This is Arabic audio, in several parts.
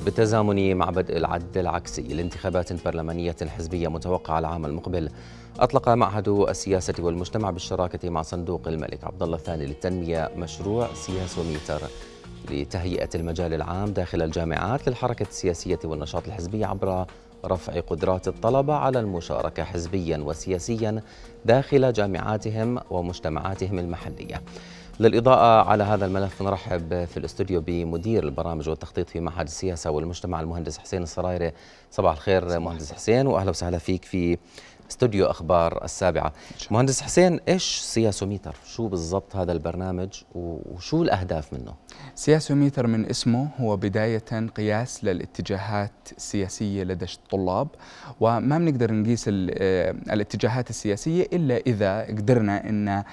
بالتزامن مع بدء العد العكسي لانتخابات برلمانية حزبية متوقعة العام المقبل أطلق معهد السياسة والمجتمع بالشراكة مع صندوق الملك عبد الله الثاني للتنمية مشروع سياسوميتر لتهيئة المجال العام داخل الجامعات للحركة السياسية والنشاط الحزبي عبر رفع قدرات الطلبة على المشاركة حزبيا وسياسيا داخل جامعاتهم ومجتمعاتهم المحلية للإضاءة على هذا الملف نرحب في الاستوديو بمدير البرامج والتخطيط في معهد السياسة والمجتمع المهندس حسين السرايري صباح الخير مهندس حسين وأهلا وسهلا فيك في استوديو اخبار السابعه مهندس حسين ايش سياسوميتر شو بالضبط هذا البرنامج وشو الاهداف منه سياسوميتر من اسمه هو بدايه قياس للاتجاهات السياسيه لدى الطلاب وما بنقدر نقيس آه، الاتجاهات السياسيه الا اذا قدرنا ان آه،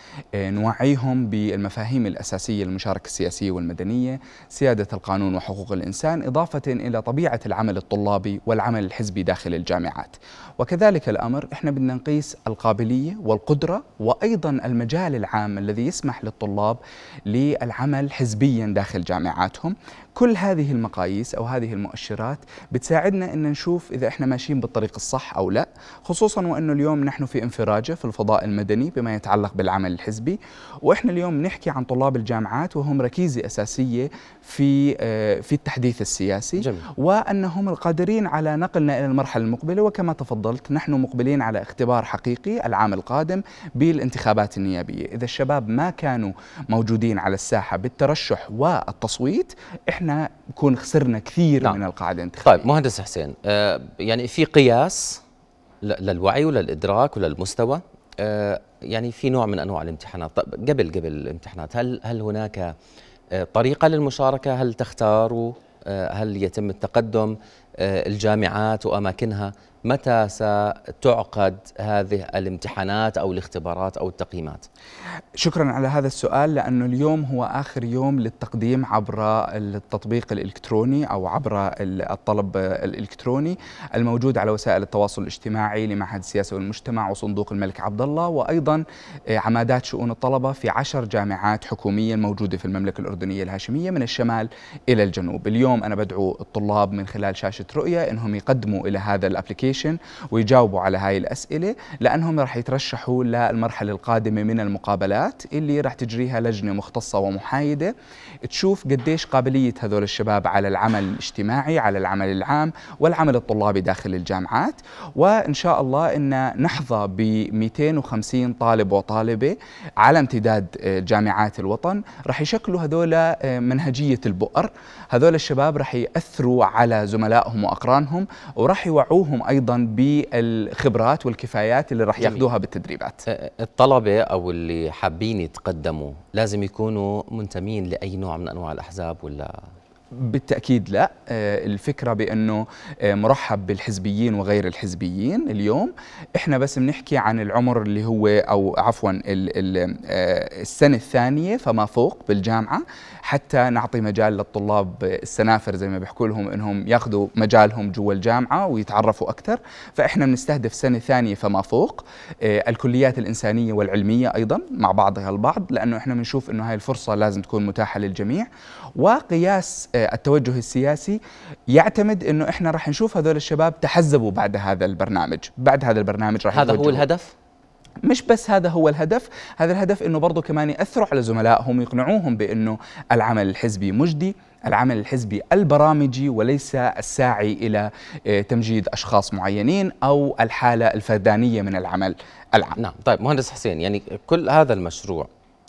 نوعيهم بالمفاهيم الاساسيه للمشاركه السياسيه والمدنيه سياده القانون وحقوق الانسان اضافه الى طبيعه العمل الطلابي والعمل الحزبي داخل الجامعات وكذلك الامر احنا بدنا نقيس القابليه والقدره وايضا المجال العام الذي يسمح للطلاب للعمل حزبيا داخل جامعاتهم كل هذه المقاييس أو هذه المؤشرات بتساعدنا أن نشوف إذا إحنا ماشيين بالطريق الصح أو لا خصوصا وأنه اليوم نحن في انفراجة في الفضاء المدني بما يتعلق بالعمل الحزبي وإحنا اليوم نحكي عن طلاب الجامعات وهم ركيزة أساسية في آه، في التحديث السياسي جميل. وأنهم القادرين على نقلنا إلى المرحلة المقبلة وكما تفضلت نحن مقبلين على اختبار حقيقي العام القادم بالانتخابات النيابية إذا الشباب ما كانوا موجودين على الساحة بالترشح والتصويت احنا بكون خسرنا كثير نعم. من القاعده الانتخابيه طيب مهندس حسين آه يعني في قياس للوعي وللادراك وللمستوى آه يعني في نوع من انواع الامتحانات طب قبل قبل الامتحانات هل هل هناك آه طريقه للمشاركه هل تختاروا آه، هل يتم التقدم آه، الجامعات واماكنها متى ستعقد هذه الامتحانات او الاختبارات او التقييمات؟ شكرا على هذا السؤال لانه اليوم هو اخر يوم للتقديم عبر التطبيق الالكتروني او عبر الطلب الالكتروني الموجود على وسائل التواصل الاجتماعي لمعهد السياسه والمجتمع وصندوق الملك عبد الله وايضا آه، عمادات شؤون الطلبه في عشر جامعات حكوميه موجوده في المملكه الاردنيه الهاشميه من الشمال الى الجنوب، اليوم انا بدعو الطلاب من خلال شاشه رؤيه انهم يقدموا الى هذا الابلكيشن ابلكيشن ويجاوبوا على هاي الاسئله لانهم راح يترشحوا للمرحله القادمه من المقابلات اللي راح تجريها لجنه مختصه ومحايده تشوف قديش قابليه هذول الشباب على العمل الاجتماعي على العمل العام والعمل الطلابي داخل الجامعات وان شاء الله ان نحظى ب 250 طالب وطالبه على امتداد آه، جامعات الوطن راح يشكلوا هذول آه، منهجيه البؤر هذول الشباب راح ياثروا على زملائهم واقرانهم وراح يوعوهم ايضا ايضا بالخبرات والكفايات اللي راح ياخذوها بالتدريبات الطلبه او اللي حابين يتقدموا لازم يكونوا منتمين لاي نوع من انواع الاحزاب ولا بالتأكيد لا آه، الفكرة بأنه آه، مرحب بالحزبيين وغير الحزبيين اليوم إحنا بس بنحكي عن العمر اللي هو أو عفوا آه، السنة الثانية فما فوق بالجامعة حتى نعطي مجال للطلاب السنافر زي ما بيحكوا لهم إنهم ياخذوا مجالهم جوا الجامعة ويتعرفوا أكثر فإحنا بنستهدف سنة ثانية فما فوق الكليات الإنسانية والعلمية أيضا مع بعضها البعض لأنه إحنا بنشوف إنه هاي الفرصة لازم تكون متاحة للجميع وقياس آه، التوجه السياسي يعتمد انه احنا راح نشوف هذول الشباب تحزبوا بعد هذا البرنامج بعد هذا البرنامج راح هذا هو الهدف مش بس هذا هو الهدف هذا الهدف انه برضه كمان ياثروا على زملائهم ويقنعوهم بانه العمل الحزبي مجدي العمل الحزبي البرامجي وليس الساعي الى آه، تمجيد اشخاص معينين او الحاله الفردانيه من العمل العام. نعم، طيب مهندس حسين يعني كل هذا المشروع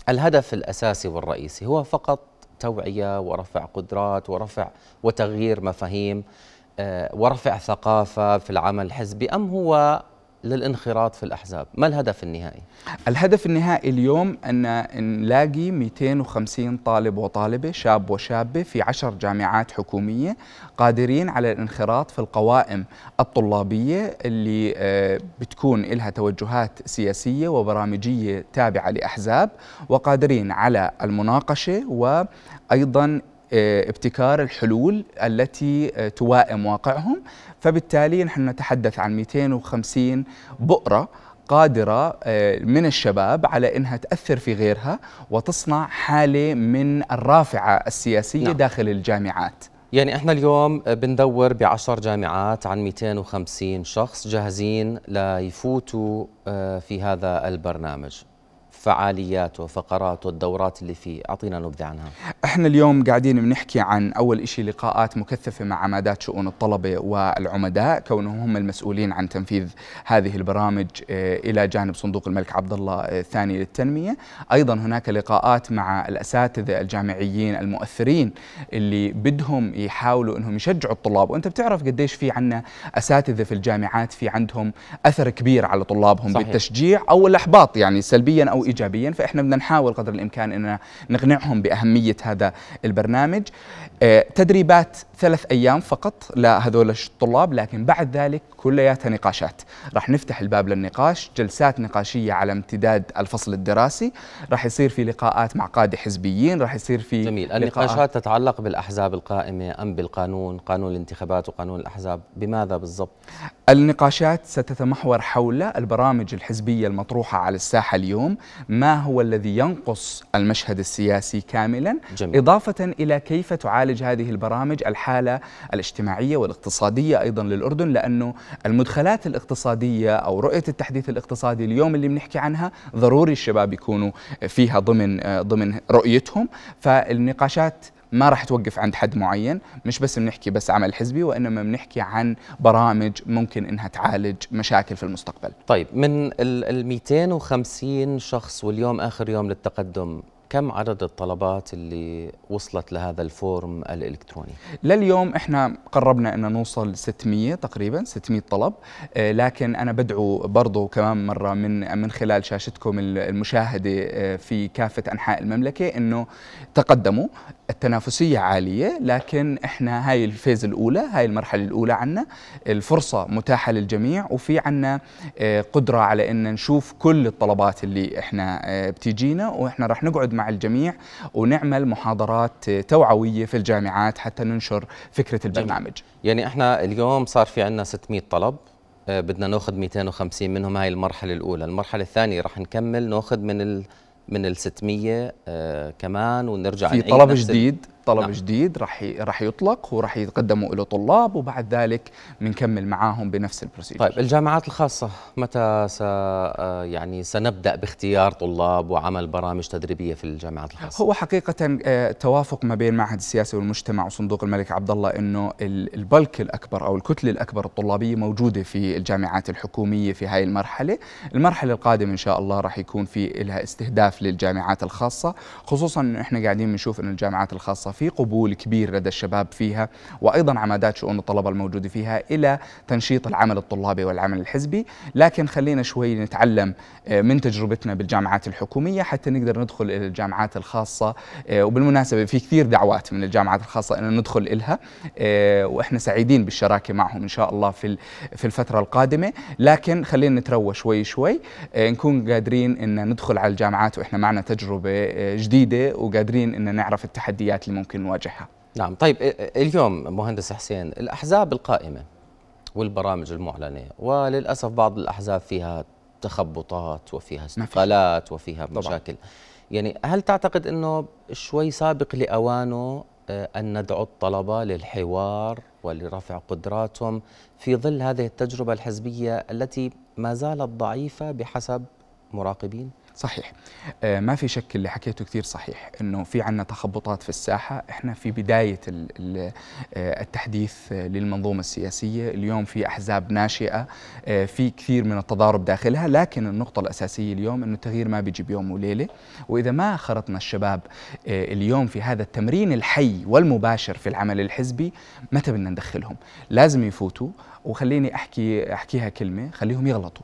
الهدف الاساسي والرئيسي هو فقط توعيه ورفع قدرات ورفع وتغيير مفاهيم آه، ورفع ثقافه في العمل الحزبي ام هو للانخراط في الأحزاب ما الهدف النهائي؟ الهدف النهائي اليوم أن نلاقي 250 طالب وطالبة شاب وشابة في عشر جامعات حكومية قادرين على الانخراط في القوائم الطلابية اللي آه، بتكون لها توجهات سياسية وبرامجية تابعة لأحزاب وقادرين على المناقشة وأيضا آه، ابتكار الحلول التي آه، توائم واقعهم فبالتالي نحن نتحدث عن 250 بؤرة قادرة آه، من الشباب على أنها تأثر في غيرها وتصنع حالة من الرافعة السياسية نعم. داخل الجامعات يعني احنا اليوم بندور بعشر جامعات عن 250 شخص جاهزين ليفوتوا في هذا البرنامج فعالياته فقراته الدورات اللي فيه أعطينا نبذة عنها احنا اليوم قاعدين بنحكي عن أول شيء لقاءات مكثفة مع عمادات شؤون الطلبة والعمداء كونهم هم المسؤولين عن تنفيذ هذه البرامج آه، إلى جانب صندوق الملك عبد الله آه، الثاني للتنمية أيضا هناك لقاءات مع الأساتذة الجامعيين المؤثرين اللي بدهم يحاولوا أنهم يشجعوا الطلاب وأنت بتعرف قديش في عنا أساتذة في الجامعات في عندهم أثر كبير على طلابهم صحيح. بالتشجيع أو الإحباط يعني سلبيا أو ايجابيا فاحنا بدنا نحاول قدر الامكان ان نقنعهم باهميه هذا البرنامج آه، تدريبات ثلاث ايام فقط لهذول الطلاب لكن بعد ذلك كلياتها نقاشات راح نفتح الباب للنقاش جلسات نقاشيه على امتداد الفصل الدراسي راح يصير في لقاءات مع قاده حزبيين راح يصير في جميل النقاشات تتعلق بالاحزاب القائمه ام بالقانون قانون الانتخابات وقانون الاحزاب بماذا بالضبط النقاشات ستتمحور حول البرامج الحزبيه المطروحه على الساحه اليوم ما هو الذي ينقص المشهد السياسي كاملا جميل. إضافة إلى كيف تعالج هذه البرامج الحالة الاجتماعية والاقتصادية أيضا للأردن لأنه المدخلات الاقتصادية أو رؤية التحديث الاقتصادي اليوم اللي بنحكي عنها ضروري الشباب يكونوا فيها ضمن ضمن رؤيتهم فالنقاشات ما راح توقف عند حد معين مش بس بنحكي بس عمل حزبي وإنما بنحكي عن برامج ممكن إنها تعالج مشاكل في المستقبل طيب من ال 250 شخص واليوم آخر يوم للتقدم كم عدد الطلبات اللي وصلت لهذا الفورم الالكتروني؟ لليوم احنا قربنا ان نوصل 600 تقريبا 600 طلب آه، لكن انا بدعو برضو كمان مره من من خلال شاشتكم المشاهده آه، في كافه انحاء المملكه انه تقدموا التنافسيه عاليه لكن احنا هاي الفيز الاولى هاي المرحله الاولى عنا الفرصه متاحه للجميع وفي عنا آه، قدره على ان نشوف كل الطلبات اللي احنا بتيجينا واحنا راح نقعد مع مع الجميع ونعمل محاضرات توعوية في الجامعات حتى ننشر فكرة البرنامج يعني احنا اليوم صار في عندنا 600 طلب آه، بدنا ناخذ 250 منهم هاي المرحله الاولى المرحله الثانيه رح نكمل ناخذ من ال من ال 600 آه كمان ونرجع في طلب جديد طلب نعم. جديد راح راح يطلق وراح يتقدموا له طلاب وبعد ذلك بنكمل معاهم بنفس البروسيجر طيب الجامعات الخاصه متى س آه، يعني سنبدا باختيار طلاب وعمل برامج تدريبيه في الجامعات الخاصه هو حقيقه آه، توافق ما بين معهد السياسه والمجتمع وصندوق الملك عبد الله انه البلك الاكبر او الكتله الاكبر الطلابيه موجوده في الجامعات الحكوميه في هاي المرحله المرحله القادمه ان شاء الله راح يكون في لها استهداف للجامعات الخاصه خصوصا انه احنا قاعدين بنشوف انه الجامعات الخاصه في قبول كبير لدى الشباب فيها وأيضا عمادات شؤون الطلبة الموجودة فيها إلى تنشيط العمل الطلابي والعمل الحزبي لكن خلينا شوي نتعلم آه، من تجربتنا بالجامعات الحكومية حتى نقدر ندخل إلى الجامعات الخاصة آه، وبالمناسبة في كثير دعوات من الجامعات الخاصة أن ندخل إلها آه، وإحنا سعيدين بالشراكة معهم إن شاء الله في في الفترة القادمة لكن خلينا نتروى شوي شوي نكون قادرين أن ندخل على الجامعات وإحنا معنا تجربة جديدة وقادرين أن نعرف التحديات اللي ممكن نواجهها نعم طيب اليوم مهندس حسين الأحزاب القائمة والبرامج المعلنة وللأسف بعض الأحزاب فيها تخبطات وفيها استقالات وفيها مشاكل يعني هل تعتقد أنه شوي سابق لأوانه أن ندعو الطلبة للحوار ولرفع قدراتهم في ظل هذه التجربة الحزبية التي ما زالت ضعيفة بحسب مراقبين؟ صحيح آه، ما في شك اللي حكيته كثير صحيح انه في عنا تخبطات في الساحه احنا في بدايه آه، التحديث آه، للمنظومه السياسيه اليوم في احزاب ناشئه في كثير من التضارب داخلها لكن النقطه الاساسيه اليوم انه التغيير ما بيجي بيوم وليله واذا ما خرطنا الشباب اليوم في هذا التمرين الحي والمباشر في العمل الحزبي متى بدنا ندخلهم لازم يفوتوا وخليني احكي احكيها كلمه خليهم يغلطوا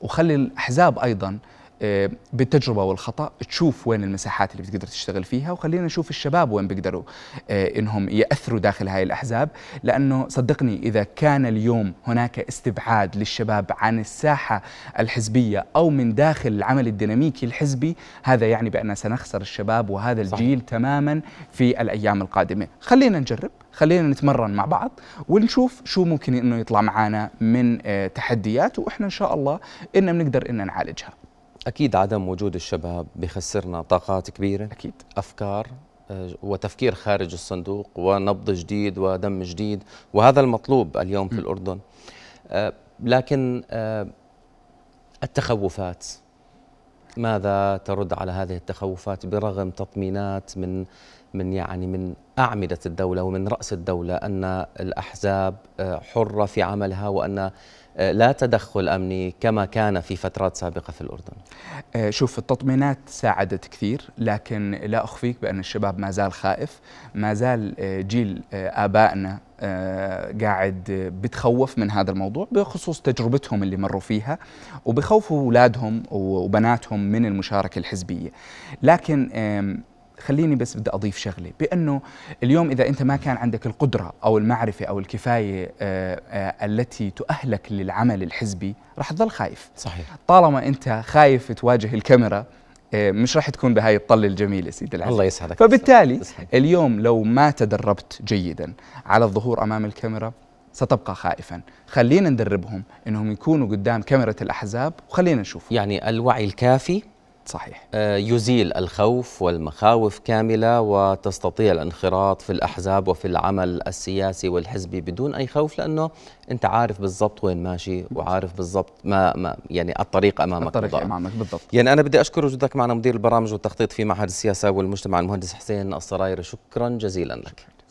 وخلي الاحزاب ايضا آه، بالتجربه والخطا تشوف وين المساحات اللي بتقدر تشتغل فيها وخلينا نشوف الشباب وين بيقدروا آه، انهم ياثروا داخل هاي الاحزاب لانه صدقني اذا كان اليوم هناك استبعاد للشباب عن الساحه الحزبيه او من داخل العمل الديناميكي الحزبي هذا يعني بان سنخسر الشباب وهذا الجيل صح. تماما في الايام القادمه خلينا نجرب خلينا نتمرن مع بعض ونشوف شو ممكن انه يطلع معنا من آه، تحديات واحنا ان شاء الله ان بنقدر ان نعالجها اكيد عدم وجود الشباب بخسرنا طاقات كبيره اكيد افكار آه، وتفكير خارج الصندوق ونبض جديد ودم جديد وهذا المطلوب اليوم في الاردن آه، لكن آه، التخوفات ماذا ترد على هذه التخوفات برغم تطمينات من من يعني من أعمدة الدولة ومن رأس الدولة أن الأحزاب آه، حرة في عملها وأن آه، لا تدخل أمني كما كان في فترات سابقة في الأردن آه، شوف التطمينات ساعدت كثير لكن لا أخفيك بأن الشباب ما زال خائف ما زال جيل آبائنا قاعد بتخوف من هذا الموضوع بخصوص تجربتهم اللي مروا فيها وبخوفوا أولادهم وبناتهم من المشاركة الحزبية لكن خليني بس بدي اضيف شغله بانه اليوم اذا انت ما كان عندك القدره او المعرفه او الكفايه آه، آه، التي تؤهلك للعمل الحزبي راح تظل خايف صحيح طالما انت خايف تواجه الكاميرا آه، مش راح تكون بهاي الطله الجميله سيدي العزيز الله يسعدك فبالتالي تسعدك. اليوم لو ما تدربت جيدا على الظهور امام الكاميرا ستبقى خائفا خلينا ندربهم انهم يكونوا قدام كاميرا الاحزاب وخلينا نشوف يعني الوعي الكافي صحيح آه، يزيل الخوف والمخاوف كامله وتستطيع الانخراط في الاحزاب وفي العمل السياسي والحزبي بدون اي خوف لانه انت عارف بالضبط وين ماشي وعارف بالضبط ما, ما يعني الطريق امامك الطريق بالضبط. امامك بالضبط يعني انا بدي اشكر وجودك معنا مدير البرامج والتخطيط في معهد السياسه والمجتمع المهندس حسين الصراير شكرا جزيلا لك شكرا.